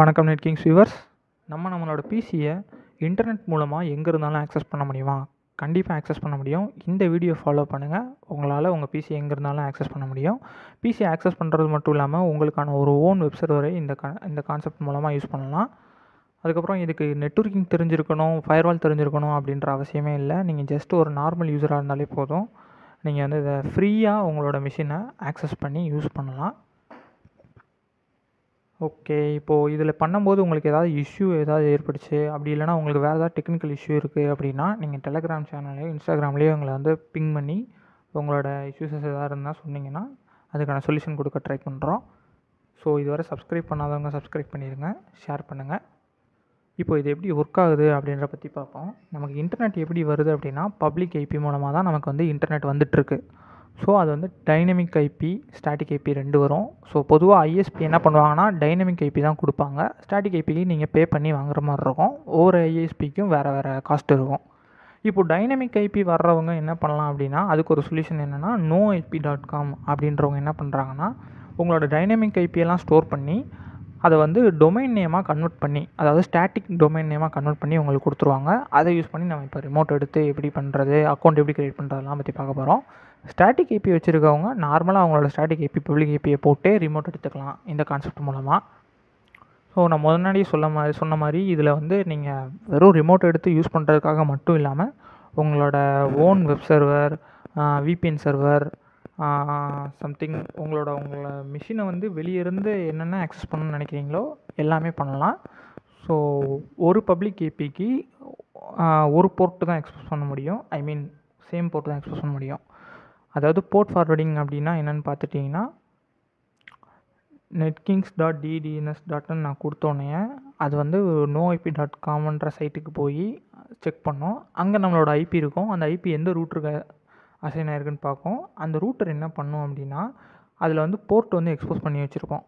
வணக்கம் net Kings viewers நம்ம நம்மளோட பிசியை இன்டர்நெட் மூலமாக எங்கே இருந்தாலும் ஆக்சஸ் பண்ண முடியுமா கண்டிப்பாக ஆக்சஸ் பண்ண முடியும் இந்த வீடியோ ஃபாலோ பண்ணுங்கள் உங்களால் உங்கள் பிசி எங்கே இருந்தாலும் ஆக்சஸ் பண்ண முடியும் பிசி ஆக்சஸ் பண்ணுறது மட்டும் இல்லாமல் உங்களுக்கான ஒரு ஓன் வெப்சைட் வரை இந்த இந்த கான்செப்ட் மூலமாக யூஸ் பண்ணலாம் அதுக்கப்புறம் இதுக்கு நெட்ஒர்க்கிங் தெரிஞ்சிருக்கணும் ஃபயர்வால் தெரிஞ்சிருக்கணும் அப்படின்ற அவசியமே இல்லை நீங்கள் ஜஸ்ட் ஒரு நார்மல் யூஸராக இருந்தாலே போதும் நீங்கள் வந்து இதை ஃப்ரீயாக உங்களோட மிஷினை ஆக்சஸ் பண்ணி யூஸ் பண்ணலாம் ஓகே இப்போது இதில் பண்ணும்போது உங்களுக்கு ஏதாவது இஷ்யூ ஏதாவது ஏற்பட்டுச்சு அப்படி இல்லைன்னா உங்களுக்கு வேறு ஏதாவது டெக்னிக்கல் இஷ்யூ இருக்குது அப்படின்னா நீங்கள் டெலகிராம் சேனல்லையோ இன்ஸ்டாகிராம்லேயோ எங்களை வந்து பிங் பண்ணி உங்களோட இஷ்யூஸஸ் எதாவது இருந்தால் சொன்னீங்கன்னா அதுக்கான சொல்யூஷன் கொடுக்க ட்ரை பண்ணுறோம் ஸோ இதுவரை சப்ஸ்கிரைப் பண்ணாதவங்க சப்ஸ்கிரைப் பண்ணிடுங்க ஷேர் பண்ணுங்கள் இப்போ இது எப்படி ஒர்க் ஆகுது அப்படின்ற பற்றி பார்ப்போம் நமக்கு இன்டர்நெட் எப்படி வருது அப்படின்னா பப்ளிக் ஐபி மூலமாக தான் நமக்கு வந்து இன்டர்நெட் வந்துட்டுருக்கு ஸோ அது வந்து டைனமிக் ஐபி ஸ்டாட்டிக் ஐபி ரெண்டு வரும் ஸோ பொதுவாக ஐஎஸ்பி என்ன பண்ணுவாங்கன்னா டைனமிக் ஐபி தான் கொடுப்பாங்க ஸ்டாட்டிக் ஐபிக்கு நீங்கள் பே பண்ணி வாங்குற மாதிரி இருக்கும் ஒவ்வொரு ஐஎஸ்பிக்கும் வேறு வேறு காஸ்ட் இருக்கும் இப்போ டைனமிக் ஐபி வர்றவங்க என்ன பண்ணலாம் அப்படின்னா அதுக்கு ஒரு சொல்யூஷன் என்னென்னா நோ ஐபி டாட் காம் அப்படின்றவங்க என்ன பண்ணுறாங்கன்னா உங்களோட டைனமிக் ஐபியெல்லாம் ஸ்டோர் பண்ணி அதை வந்து டொமைன் நேமாக கன்வெர்ட் பண்ணி அதாவது ஸ்டாட்டிக் டொமைன் நேமாக கன்வெர்ட் பண்ணி உங்களுக்கு கொடுத்துருவாங்க அதை யூஸ் பண்ணி நம்ம இப்போ ரிமோட் எடுத்து எப்படி பண்ணுறது அக்கௌண்ட் எப்படி க்ரியேட் பண்ணுறதுலாம் பற்றி பார்க்க போகிறோம் ஸ்டாட்டிக் ஏபி வச்சுருக்கவங்க நார்மலாக அவங்களோட ஸ்டாட்டிக் ஏபி பப்ளிக் ஏபியை போட்டு ரிமோட் எடுத்துக்கலாம் இந்த கான்செப்ட் மூலமாக ஸோ நான் முதனாடியே சொல்ல மாதிரி சொன்ன மாதிரி இதில் வந்து நீங்கள் வெறும் ரிமோட் எடுத்து யூஸ் பண்ணுறதுக்காக மட்டும் இல்லாமல் உங்களோட own web server VPN server something உங்களோட உங்களோட மிஷினை வந்து வெளியிருந்து என்னென்ன ஆக்சஸ் பண்ணணும்னு நினைக்கிறீங்களோ எல்லாமே பண்ணலாம் ஸோ ஒரு பப்ளிக் ஏபிக்கு ஒரு போர்ட்டு தான் எக்ஸ்பிரஸ் பண்ண முடியும் ஐ மீன் சேம் போர்ட்டு தான் எக்ஸ்பிரஸ் பண்ண முடியும் அதாவது போர்ட் ஃபார்வர்டிங் அப்படின்னா என்னென்னு பார்த்துட்டிங்கன்னா நெட்கிங்ஸ் டாட் டிடிஎன்எஸ் டாட்னு நான் கொடுத்தோன்னே அது வந்து நோ ஐபி டாட் காம்ன்ற சைட்டுக்கு போய் செக் பண்ணோம் அங்கே நம்மளோட ஐபி இருக்கும் அந்த ஐபி எந்த ரூட்ருக்கு அசைன் ஆயிருக்குன்னு பார்க்கும் அந்த ரூட்டர் என்ன பண்ணும் அப்படின்னா அதில் வந்து போர்ட் வந்து எக்ஸ்போஸ் பண்ணி வச்சுருக்கோம்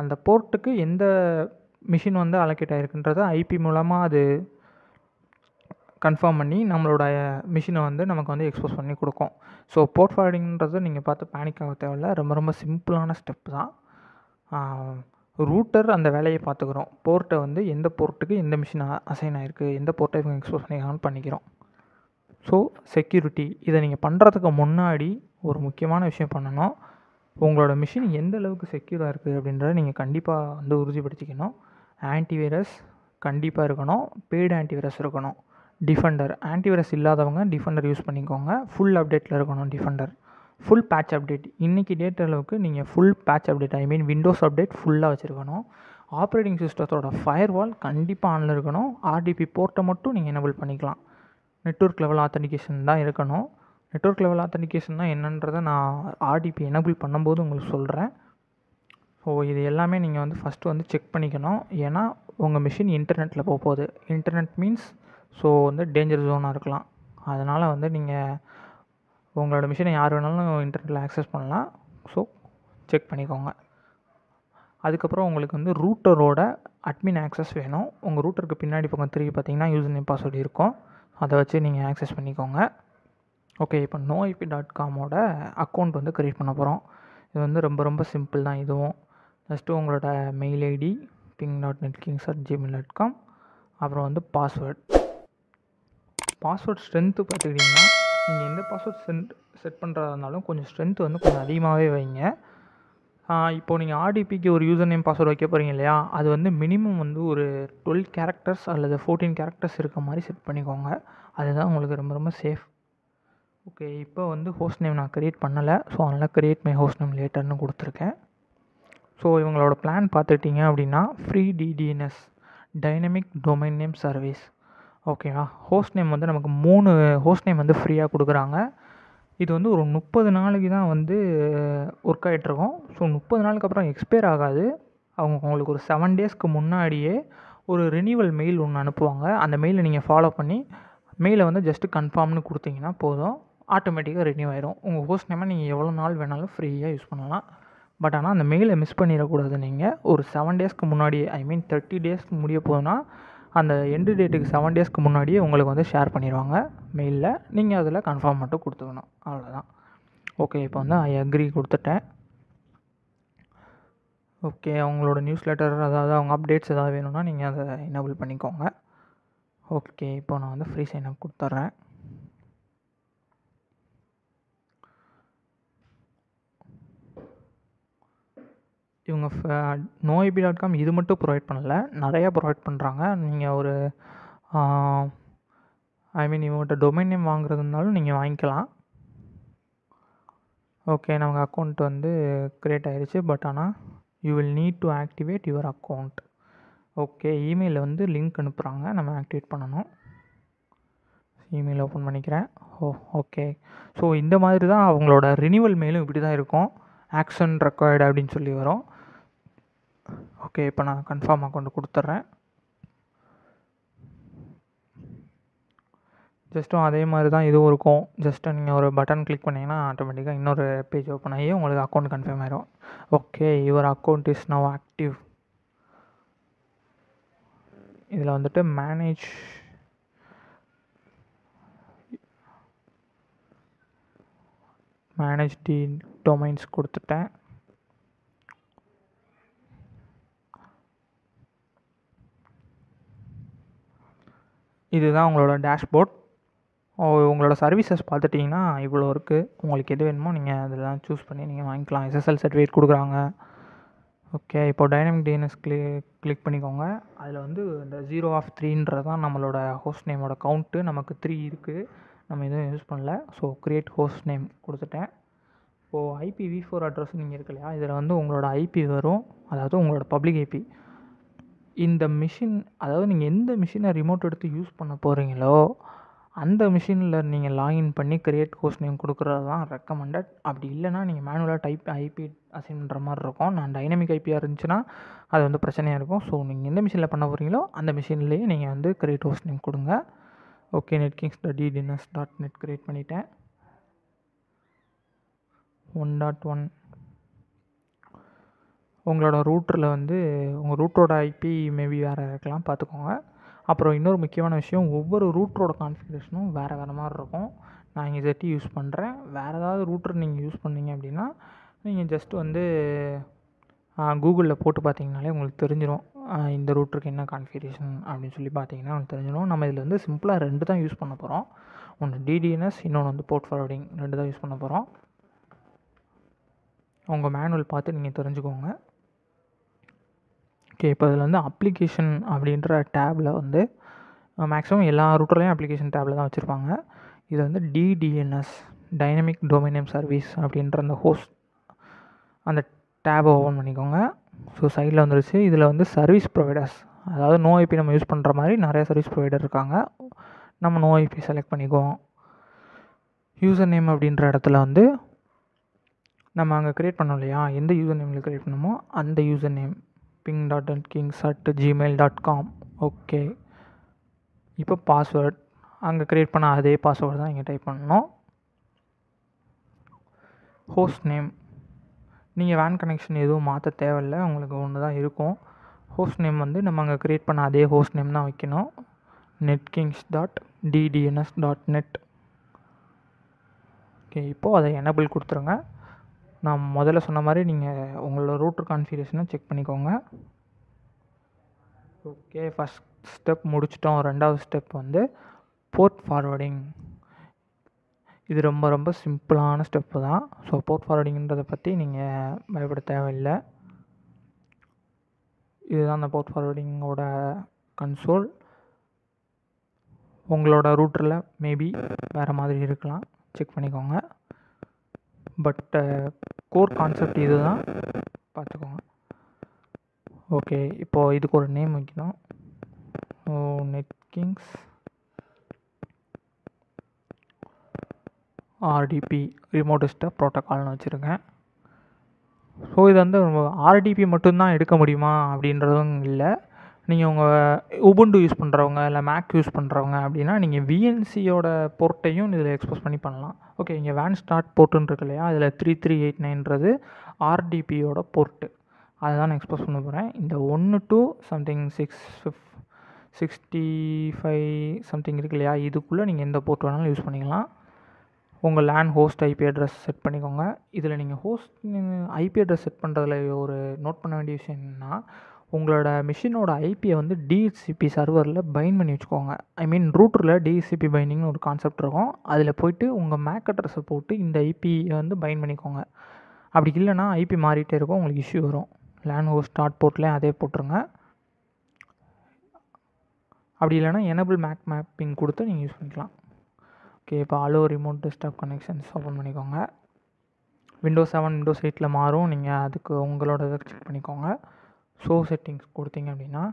அந்த போர்ட்டுக்கு எந்த மிஷின் வந்து அலோகேட் ஆகிருக்குன்றத ஐபி மூலமாக அது கன்ஃபார்ம் பண்ணி நம்மளோட மிஷினை வந்து நமக்கு வந்து எக்ஸ்போஸ் பண்ணி கொடுக்கும் ஸோ போர்ட் ஃபார்வர்டிங்கிறது நீங்கள் பார்த்து பேனிக் ஆக தேவையில்ல ரொம்ப ரொம்ப சிம்பிளான ஸ்டெப் தான் ரூட்டர் அந்த வேலையை பார்த்துக்கிறோம் போர்ட்டை வந்து எந்த போர்ட்டுக்கு எந்த மிஷின் அசைன் ஆகிருக்கு எந்த போர்ட்டை இவங்க எக்ஸ்போஸ் பண்ணியிருக்காங்கன்னு பண்ணிக்கிறோம் ஸோ செக்யூரிட்டி இதை நீங்கள் பண்ணுறதுக்கு முன்னாடி ஒரு முக்கியமான விஷயம் பண்ணணும் உங்களோட மிஷின் எந்த அளவுக்கு செக்யூராக இருக்குது அப்படின்றத நீங்கள் கண்டிப்பாக வந்து உறுதிப்படுத்திக்கணும் ஆன்டிவைரஸ் கண்டிப்பாக இருக்கணும் பெய்டு ஆன்டிவைரஸ் இருக்கணும் டிஃபெண்டர் ஆன்டிவைரஸ் இல்லாதவங்க டிஃபெண்டர் யூஸ் பண்ணிக்கோங்க ஃபுல் அப்டேட்டில் இருக்கணும் டிஃபெண்டர் ஃபுல் பேட்ச் அப்டேட் இன்றைக்கி டேட் அளவுக்கு நீங்கள் full patch update I mean Windows update ஃபுல்லாக வச்சுருக்கணும் ஆப்ரேட்டிங் சிஸ்டத்தோட ஃபயர் வால் கண்டிப்பாக ஆனில் இருக்கணும் ஆர்டிபி போர்ட்டை மட்டும் நீங்கள் எனபிள் பண்ணிக்கலாம் நெட்ஒர்க் லெவல் ஆத்தன்டிகேஷன் தான் இருக்கணும் நெட்ஒர்க் லெவல் தான் என்னன்றதை நான் ஆர்டிபி எனபிள் பண்ணும்போது உங்களுக்கு சொல்கிறேன் ஸோ இது எல்லாமே நீங்கள் வந்து ஃபஸ்ட்டு வந்து செக் பண்ணிக்கணும் ஏன்னா உங்கள் மிஷின் இன்டர்நெட்டில் போக போகுது இன்டர்நெட் மீன்ஸ் ஸோ வந்து டேஞ்சர் ஜோனாக இருக்கலாம் அதனால் வந்து நீங்கள் உங்களோட மிஷினை யார் வேணாலும் இன்டர்நெட்டில் ஆக்சஸ் பண்ணலாம் ஸோ செக் பண்ணிக்கோங்க அதுக்கப்புறம் உங்களுக்கு வந்து ரூட்டரோட அட்மின் ஆக்சஸ் வேணும் உங்கள் ரூட்டருக்கு பின்னாடி பக்கம் திருப்பி பார்த்தீங்கன்னா யூசர் நேம் பாஸ்வேர்டு இருக்கும் அதை வச்சு நீங்கள் ஆக்சஸ் பண்ணிக்கோங்க ஓகே இப்போ நோ ஐபி டாட் காமோட அக்கௌண்ட் வந்து க்ரியேட் பண்ண போகிறோம் இது வந்து ரொம்ப ரொம்ப சிம்பிள் தான் இதுவும் ஜஸ்ட்டு உங்களோட mail ID ping dot net kings at Gmail dot com அப்புறம் வந்து பாஸ்வேர்ட் பாஸ்வேர்ட் ஸ்ட்ரென்த்து பார்த்துக்கிட்டிங்கன்னா நீங்கள் எந்த பாஸ்வேர்ட் சென்ட் செட் பண்ணுறதா இருந்தாலும் கொஞ்சம் ஸ்ட்ரென்த் வந்து கொஞ்சம் அதிகமாகவே வைங்க இப்போது நீங்கள் ஆர்டிபிக்கு ஒரு யூசர் நேம் பாஸ்வேர்டு வைக்க போகிறீங்க இல்லையா அது வந்து மினிமம் வந்து ஒரு டுவெல் கேரக்டர்ஸ் அல்லது ஃபோர்டீன் கேரக்டர்ஸ் இருக்க மாதிரி செட் பண்ணிக்கோங்க அதுதான் உங்களுக்கு ரொம்ப ரொம்ப சேஃப் ஓகே இப்போ வந்து ஹோஸ்ட் நேம் நான் க்ரியேட் பண்ணலை ஸோ அதனால் க்ரியேட் மை ஹோஸ்ட் நேம் லேட்டர்னு கொடுத்துருக்கேன் ஸோ இவங்களோட பிளான் பார்த்துக்கிட்டிங்க அப்படின்னா free DDNS dynamic domain name service ஓகேவா ஹோஸ்ட் நேம் வந்து நமக்கு மூணு ஹோஸ்ட் நேம் வந்து ஃப்ரீயாக கொடுக்குறாங்க இது வந்து ஒரு முப்பது நாளைக்கு தான் வந்து ஒர்க் ஆகிட்ருக்கோம் ஸோ முப்பது நாளுக்கு அப்புறம் எக்ஸ்பயர் ஆகாது அவங்க உங்களுக்கு ஒரு செவன் டேஸ்க்கு முன்னாடியே ஒரு ரினியூவல் மெயில் ஒன்று அனுப்புவாங்க அந்த மெயிலை நீங்கள் ஃபாலோ பண்ணி மெயிலை வந்து ஜஸ்ட்டு கன்ஃபார்ம்னு கொடுத்தீங்கன்னா போதும் ஆட்டோமேட்டிக்காக ரினியூ ஆயிரும் உங்கள் ஹோஸ்ட் நேமாக நீங்கள் எவ்வளோ நாள் வேணாலும் ஃப்ரீயாக யூஸ் பண்ணலாம் பட் ஆனால் அந்த மெயிலை மிஸ் பண்ணிடக்கூடாது நீங்கள் ஒரு செவன் டேஸ்க்கு முன்னாடி ஐ மீன் தேர்ட்டி டேஸ்க்கு முடிய போதுன்னா அந்த எண்டு டேட்டுக்கு செவன் டேஸ்க்கு முன்னாடியே உங்களுக்கு வந்து ஷேர் பண்ணிடுவாங்க மெயிலில் நீங்கள் அதில் கன்ஃபார்ம் மட்டும் கொடுத்துக்கணும் அவ்வளோதான் ஓகே இப்போ வந்து ஐ அக்ரி கொடுத்துட்டேன் ஓகே அவங்களோட நியூஸ் லெட்டர் அதாவது அவங்க அப்டேட்ஸ் எதாவது வேணும்னா நீங்கள் அதை எனபிள் பண்ணிக்கோங்க ஓகே இப்போ நான் வந்து ஃப்ரீ சைன் அப் கொடுத்துட்றேன் இவங்க நோ ஏபி டாட் காம் இது மட்டும் ப்ரொவைட் பண்ணலை நிறையா ப்ரொவைட் பண்ணுறாங்க நீங்கள் ஒரு ஐ மீன் இவங்கள்ட்ட டொமைன் நேம் வாங்குறதுனாலும் நீங்கள் வாங்கிக்கலாம் ஓகே நமக்கு அக்கௌண்ட் வந்து க்ரியேட் ஆகிருச்சு பட் ஆனால் you will need to activate your account okay இமெயிலில் வந்து லிங்க் அனுப்புகிறாங்க நம்ம ஆக்டிவேட் பண்ணணும் இமெயில் ஓப்பன் பண்ணிக்கிறேன் ஓ ஓகே ஸோ இந்த மாதிரி தான் அவங்களோட ரினியூவல் மெயிலும் இப்படி தான் இருக்கும் ஆக்ஷன் ரெக்கார்டு அப்படின்னு சொல்லி வரும் ஓகே இப்போ நான் கன்ஃபார்ம் அக்கௌண்ட் கொடுத்துட்றேன் ஜஸ்ட்டும் அதே மாதிரி தான் இதுவும் இருக்கும் ஜஸ்ட்டு நீங்கள் ஒரு பட்டன் கிளிக் பண்ணிங்கன்னா ஆட்டோமேட்டிக்காக இன்னொரு பேஜ் ஓப்பன் ஆகி உங்களுக்கு அக்கௌண்ட் கன்ஃபார்ம் ஆகிரும் okay your account is now active இதில் வந்துட்டு மேனேஜ் மேனேஜ் டி டொமைன்ஸ் கொடுத்துட்டேன் இதுதான் உங்களோட டேஷ்போர்ட் உங்களோட சர்வீசஸ் பார்த்துட்டிங்கன்னா இவ்வளோ இருக்குது உங்களுக்கு எது வேணுமோ நீங்கள் அதெல்லாம் சூஸ் பண்ணி நீங்கள் வாங்கிக்கலாம் எஸ்எஸ்எல் சர்டிஃபிகேட் கொடுக்குறாங்க ஓகே இப்போ டைனமிக் டிஎன்எஸ் கிளி கிளிக் பண்ணிக்கோங்க அதில் வந்து இந்த ஜீரோ ஆஃப் த்ரீன்றது தான் நம்மளோட ஹோஸ்ட் நேமோட கவுண்ட்டு நமக்கு த்ரீ இருக்குது நம்ம எதுவும் யூஸ் பண்ணல ஸோ க்ரியேட் ஹோஸ்ட் நேம் கொடுத்துட்டேன் இப்போது ஐபி வி ஃபோர் அட்ரஸ் நீங்கள் இருக்கு இல்லையா இதில் வந்து உங்களோட ஐபி வரும் அதாவது உங்களோட பப்ளிக் ஐபி இந்த மிஷின் அதாவது நீங்கள் எந்த மிஷினை ரிமோட் எடுத்து யூஸ் பண்ண போகிறீங்களோ அந்த மிஷினில் நீங்கள் லாகின் பண்ணி கிரியேட் கோர்ஸ் நேம் கொடுக்குறது தான் ரெக்கமெண்டட் அப்படி இல்லைனா நீங்கள் மேனுவலாக டைப் ஐபி அசைன் பண்ணுற மாதிரி இருக்கும் நான் டைனமிக் ஐபியாக இருந்துச்சுன்னா அது வந்து பிரச்சனையாக இருக்கும் ஸோ நீங்கள் எந்த மிஷினில் பண்ண போகிறீங்களோ அந்த மிஷின்லேயே நீங்கள் வந்து கிரியேட் கோர்ஸ் நேம் கொடுங்க okay net kings dot DDNS dot net create பண்ணிட்டேன் ஒன் டாட் ஒன் உங்களோட ரூட்டரில் வந்து உங்கள் ரூட்டோட ஐபி மேபி வேறு இருக்கலாம் பார்த்துக்கோங்க அப்புறம் இன்னொரு முக்கியமான விஷயம் ஒவ்வொரு ரூட்டரோட கான்ஃபிகரேஷனும் வேறு வேறு மாதிரி இருக்கும் நான் இங்கே ஜெட்டி யூஸ் பண்ணுறேன் வேறு ஏதாவது ரூட்டர் நீங்கள் யூஸ் பண்ணிங்க அப்படின்னா நீங்கள் ஜஸ்ட் வந்து கூகுளில் போட்டு பார்த்தீங்கனாலே உங்களுக்கு தெரிஞ்சிடும் இந்த ரூட்டருக்கு என்ன கான்ஃபிகரேஷன் அப்படின்னு சொல்லி பார்த்தீங்கன்னா உங்களுக்கு தெரிஞ்சிடும் நம்ம இதில் வந்து சிம்பிளாக ரெண்டு தான் யூஸ் பண்ண போகிறோம் ஒன்று டிடிஎன்எஸ் இன்னொன்று வந்து போர்ட் ஃபார்வர்டிங் ரெண்டு தான் யூஸ் பண்ண போகிறோம் உங்கள் மேனுவல் பார்த்து நீங்கள் தெரிஞ்சுக்கோங்க ஓகே இப்போ இதில் வந்து அப்ளிகேஷன் அப்படின்ற டேபில் வந்து மேக்ஸிமம் எல்லா ரூட்டர்லேயும் அப்ளிகேஷன் டேபில் தான் வச்சுருப்பாங்க இது வந்து டிடிஎன்எஸ் டைனமிக் டொமினியம் சர்வீஸ் அப்படின்ற அந்த ஹோஸ்ட் அந்த டேபை ஓப்பன் பண்ணிக்கோங்க ஸோ சைடில் வந்துருச்சு இதில் வந்து சர்வீஸ் ப்ரொவைடர்ஸ் அதாவது நோ ஐபி நம்ம யூஸ் பண்ணுற மாதிரி நிறைய சர்வீஸ் ப்ரொவைடர் இருக்காங்க நம்ம நோ ஐபி செலக்ட் பண்ணிக்குவோம் யூசர் நேம் அப்படின்ற இடத்துல வந்து நம்ம அங்கே க்ரியேட் பண்ணோம் இல்லையா எந்த யூசர் நேமில் க்ரியேட் பண்ணுமோ அந்த user name ping dot and kings at Gmail dot com okay இப்போ பாஸ்வேர்ட் அங்கே க்ரியேட் பண்ண அதே பாஸ்வேர்டு தான் இங்கே டைப் பண்ணணும் ஹோஸ்ட் நேம் நீங்கள் வேன் கனெக்ஷன் எதுவும் மாற்ற தேவையில்லை உங்களுக்கு ஒன்று தான் இருக்கும் ஹோஸ்ட் நேம் வந்து நம்ம அங்கே க்ரியேட் பண்ண அதே ஹோஸ்ட் நேம் தான் வைக்கணும் net kings dot DDNS dot net okay இப்போது அதை எனபிள் கொடுத்துருங்க நான் முதல்ல சொன்ன மாதிரி நீங்கள் உங்களோட ரூட்டர் கான்ஃபிகரேஷனை செக் பண்ணிக்கோங்க ஓகே ஃபஸ்ட் ஸ்டெப் முடிச்சிட்டோம் ரெண்டாவது ஸ்டெப் வந்து போர்ட் ஃபார்வர்டிங் இது ரொம்ப ரொம்ப சிம்பிளான ஸ்டெப்பு தான் ஸோ போர்ட் ஃபார்வர்டிங்கிறத பற்றி நீங்கள் பயப்பட தேவையில்லை இதுதான் அந்த போர்ட் ஃபார்வர்டிங்கோட கன்சோல் உங்களோட ரூட்டரில் மேபி வேறு மாதிரி இருக்கலாம் செக் பண்ணிக்கோங்க பட்டு கோர் கான்செப்ட் இது தான் பார்த்துக்கோங்க ஓகே இப்போது இதுக்கு ஒரு நேம் வைக்கணும் ஓ கிங்ஸ் ஆர்டிபி ரிமோட் டெஸ்ட்டாக ப்ரோட்டோக்கால்னு வச்சுருக்கேன் ஸோ இது வந்து ஆர்டிபி மட்டும்தான் எடுக்க முடியுமா அப்படின்றதும் இல்லை நீங்கள் உங்கள் உபுண்டு யூஸ் பண்ணுறவங்க இல்லை மேக் யூஸ் பண்ணுறவங்க அப்படின்னா நீங்கள் விஎன்சியோட போர்ட்டையும் இதில் எக்ஸ்போஸ் பண்ணி பண்ணலாம் ஓகே இங்கே வேன் ஸ்டார்ட் போர்ட்டுன்னு இருக்கு இல்லையா அதில் த்ரீ த்ரீ எயிட் நைன்றது ஆர்டிபியோட போர்ட்டு அதை தான் நான் எக்ஸ்போஸ் பண்ண போகிறேன் இந்த ஒன்று டூ சம்திங் சிக்ஸ் ஃபிஃப் சிக்ஸ்டி ஃபைவ் சம்திங் இருக்கு இல்லையா இதுக்குள்ளே நீங்கள் எந்த போர்ட் வேணாலும் யூஸ் பண்ணிக்கலாம் உங்கள் LAN host IP address set பண்ணிக்கோங்க இதில் நீங்கள் ஹோஸ்ட் ஐபி அட்ரஸ் செட் பண்ணுறதுல ஒரு நோட் பண்ண வேண்டிய விஷயம் என்னென்னா உங்களோட மிஷினோட ஐபியை வந்து டிஹெச்சிபி சர்வரில் பைன் பண்ணி வச்சுக்கோங்க ஐ மீன் ரூட்டரில் டிஹெச்சிபி பைனிங்னு ஒரு கான்செப்ட் இருக்கும் அதில் போயிட்டு உங்கள் மேக் அட்ரஸை போட்டு இந்த ஐபியை வந்து பைன் பண்ணிக்கோங்க அப்படி இல்லைனா ஐபி மாறிட்டே இருக்கும் உங்களுக்கு இஷ்யூ வரும் லேண்ட் ஹோஸ்ட் ஸ்டார்ட் போர்ட்லேயும் அதே போட்டுருங்க அப்படி இல்லைனா எனபிள் மேக் மேப்பிங் கொடுத்து நீங்கள் யூஸ் பண்ணிக்கலாம் ஓகே இப்போ allow remote desktop connections open பண்ணிக்கோங்க விண்டோ செவன் விண்டோஸ் எயிட்டில் மாறும் நீங்கள் அதுக்கு உங்களோட இதை செக் பண்ணிக்கோங்க ஷோ செட்டிங்ஸ் கொடுத்தீங்க அப்படின்னா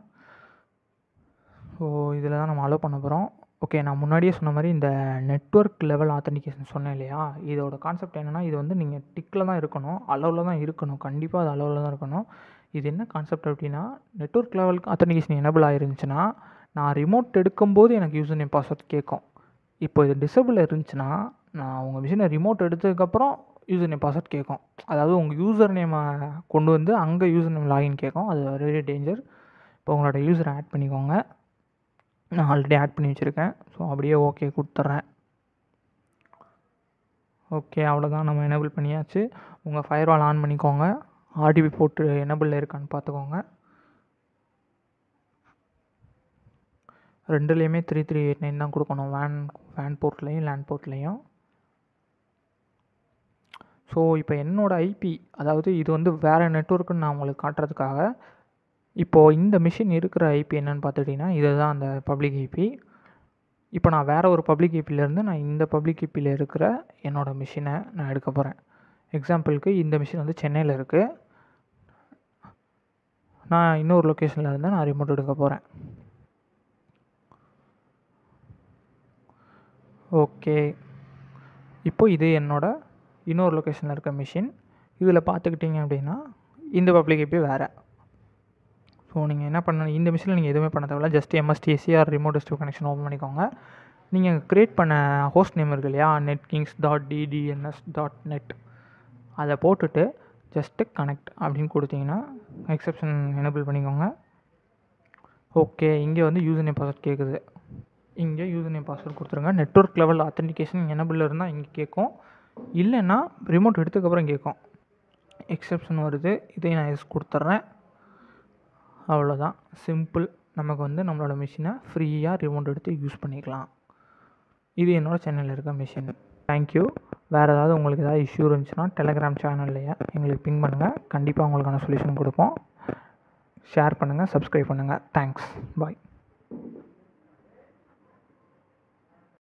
ஸோ இதில் தான் நம்ம அலோவ் பண்ண போகிறோம் ஓகே நான் முன்னாடியே சொன்ன மாதிரி இந்த நெட்ஒர்க் லெவல் ஆத்தன்டிகேஷன் சொன்னேன் இல்லையா இதோட கான்செப்ட் என்னென்னா இது வந்து நீங்கள் டிக்கில் தான் இருக்கணும் அளவில் தான் இருக்கணும் கண்டிப்பாக அது அளவில் தான் இருக்கணும் இது என்ன கான்செப்ட் அப்படின்னா நெட்ஒர்க் லெவலுக்கு ஆத்தன்டிகேஷன் எனபிள் ஆயிருந்துச்சுன்னா நான் ரிமோட் எடுக்கும்போது எனக்கு யூஸ் நேம் பாஸ்வேர்ட் கேட்கும் இப்போ இது டிசபிள் இருந்துச்சுன்னா நான் உங்கள் மிஷினை ரிமோட் எடுத்ததுக்கப்புறம் யூசர் நேம் பாஸ்வேர்ட் கேட்கும் அதாவது உங்கள் யூசர் நேமை கொண்டு வந்து அங்கே யூசர் நேம் லாகின் கேட்கும் அது வெரி டேஞ்சர் இப்போ உங்களோட யூசர் ஆட் பண்ணிக்கோங்க நான் ஆல்ரெடி ஆட் பண்ணி வச்சுருக்கேன் ஸோ அப்படியே ஓகே கொடுத்துட்றேன் ஓகே அவ்வளோதான் நம்ம எனபிள் பண்ணியாச்சு உங்கள் ஃபயர்வால் ஆன் பண்ணிக்கோங்க ஆர்டிபி போட்டு எனபிளில் இருக்கான்னு பார்த்துக்கோங்க ரெண்டுலேயுமே த்ரீ த்ரீ எயிட் நைன் தான் கொடுக்கணும் வேன் வேன் போர்ட்லேயும் லேண்ட் போர்ட்லேயும் ஸோ இப்போ என்னோடய ஐபி அதாவது இது வந்து வேறு நெட்ஒர்க்குன்னு நான் உங்களுக்கு காட்டுறதுக்காக இப்போது இந்த மிஷின் இருக்கிற ஐபி என்னென்னு பார்த்துட்டிங்கன்னா இதுதான் அந்த பப்ளிக் ஐபி இப்போ நான் வேறு ஒரு பப்ளிக் ஐபிலேருந்து நான் இந்த பப்ளிக் ஐபியில் இருக்கிற என்னோடய மிஷினை நான் எடுக்க போகிறேன் எக்ஸாம்பிளுக்கு இந்த மிஷின் வந்து சென்னையில் இருக்குது நான் இன்னொரு லொக்கேஷனில் இருந்து நான் ரிமோட் எடுக்க போகிறேன் ஓகே இப்போது இது என்னோடய இன்னொரு லொக்கேஷனில் இருக்க மிஷின் இதில் பார்த்துக்கிட்டிங்க அப்படின்னா இந்த பப்ளிக் ஐபி வேறு ஸோ நீங்கள் என்ன பண்ணணும் இந்த மிஷினில் நீங்கள் எதுவுமே பண்ண தேவையில்ல just MSTSCR remote desktop connection open பண்ணிக்கோங்க நீங்கள் க்ரியேட் பண்ண ஹோஸ்ட் நேம் இருக்கு இல்லையா net kings dot DDNS dot net அதை போட்டுட்டு ஜஸ்ட்டு கனெக்ட் அப்படின்னு கொடுத்தீங்கன்னா எக்ஸப்ஷன் எனபிள் பண்ணிக்கோங்க ஓகே இங்கே வந்து யூசர் நேம் பாஸ்வேர்ட் கேட்குது இங்கே யூசர் நேம் பாஸ்வேர்ட் கொடுத்துருங்க நெட்ஒர்க் லெவல் ஆத்தென்டிகேஷன் எனபிள் இருந்தால் இங்கே கேட்கும் இல்லைன்னா ரிமோட் எடுத்ததுக்கப்புறம் கேட்கும் எக்ஸப்ஷன் வருது இதையும் நான் எஸ் கொடுத்துட்றேன் அவ்வளோதான் சிம்பிள் நமக்கு வந்து நம்மளோட மிஷினை ஃப்ரீயாக ரிமோட் எடுத்து யூஸ் பண்ணிக்கலாம் இது என்னோடய சேனலில் இருக்க மிஷின் தேங்க்யூ வேறு ஏதாவது உங்களுக்கு ஏதாவது இஷ்யூ இருந்துச்சுன்னா டெலகிராம் சேனல்லையே எங்களுக்கு பிங் பண்ணுங்கள் கண்டிப்பாக உங்களுக்கான சொல்யூஷன் கொடுப்போம் ஷேர் பண்ணுங்கள் சப்ஸ்கிரைப் பண்ணுங்கள் தேங்க்ஸ் பாய்